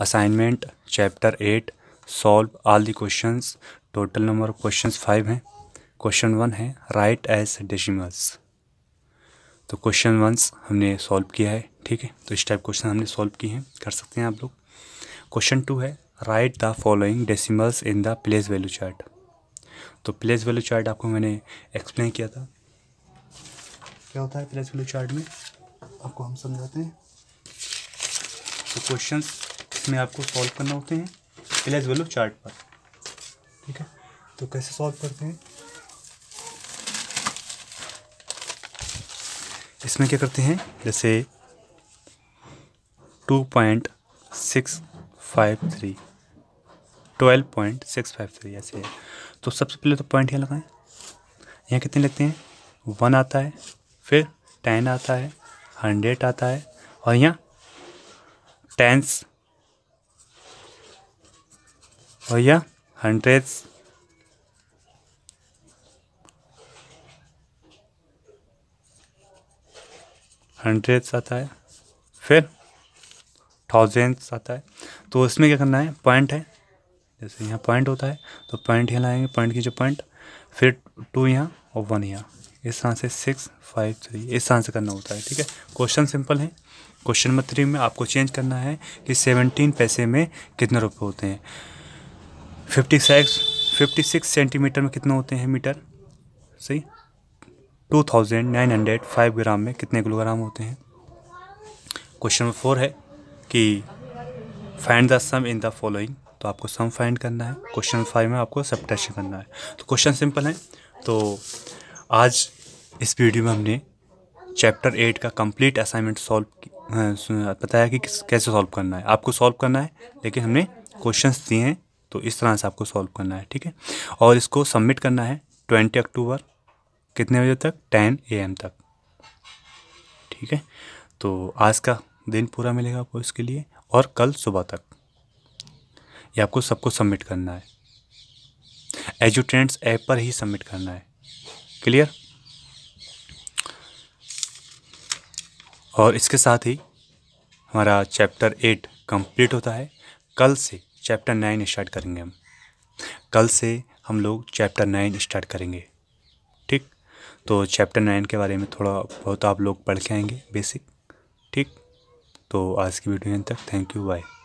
assignment chapter eight solve all the questions total number of questions five हैं question one है write as decimals तो question one हमने solve किया है ठीक है तो इस टाइप क्वेश्चन हमने सॉल्व किए हैं कर सकते हैं आप लोग क्वेश्चन टू है write the following decimals in the place value chart तो प्लेस वैल्यू चार्ट आपको मैंने एक्सप्लेन किया था क्या होता है प्लेस वैल्यू चार्ट में आपको हम समझाते हैं तो क्वेश्चन इसमें आपको सॉल्व करना होते हैं प्लस वेलो चार्ट पर ठीक है तो कैसे सॉल्व करते हैं इसमें क्या करते हैं जैसे two point six five three twelve point six five three ऐसे है तो सबसे पहले तो पॉइंट यहाँ लगाएं यहाँ कितने लगते हैं वन आता है फिर टेन आता है हंड्रेड आता है और यहाँ टेंस और यह हंड्रेड्स हंड्रेड्स आता है फिर थाउजेंड्स आता है तो इसमें क्या करना है पॉइंट है जैसे यहाँ पॉइंट होता है तो पॉइंट यहाँ लाएंगे पॉइंट की जो पॉइंट फिर टू यहाँ और वन यहाँ इस तरह से सिक्स फाइव थ्री इस तरह से करना होता है ठीक है क्वेश्चन सिंपल है क्वेश्चन नंबर थ्री में आपको चेंज करना है कि सेवनटीन पैसे में कितने रुपये होते हैं fifty six fifty six centimetre में कितने होते हैं मीटर सही two thousand nine hundred five gram में कितने किलोग्राम होते हैं क्वेश्चन नंबर फोर है कि find the sum in the following तो आपको सम फाइंड करना है क्वेश्चन फाइव में आपको टेस्ट करना है तो क्वेश्चन सिंपल है तो आज इस वीडियो में हमने चैप्टर एट का कंप्लीट असाइनमेंट सॉल्व बताया कि किस कैसे सॉल्व करना है आपको सॉल्व करना है लेकिन हमने क्वेश्चंस दिए हैं तो इस तरह से आपको सॉल्व करना है ठीक है और इसको सबमिट करना है ट्वेंटी अक्टूबर कितने बजे तक टेन ए एम तक ठीक है तो आज का दिन पूरा मिलेगा आपको इसके लिए और कल सुबह तक ये आपको सबको सबमिट करना है एजुटेंट्स ऐप पर ही सबमिट करना है क्लियर और इसके साथ ही हमारा चैप्टर एट कंप्लीट होता है कल से चैप्टर नाइन स्टार्ट करेंगे हम कल से हम लोग चैप्टर नाइन स्टार्ट करेंगे ठीक तो चैप्टर नाइन के बारे में थोड़ा बहुत आप लोग पढ़ के आएंगे बेसिक ठीक तो आज की वीडियो यहीं तक थैंक यू बाय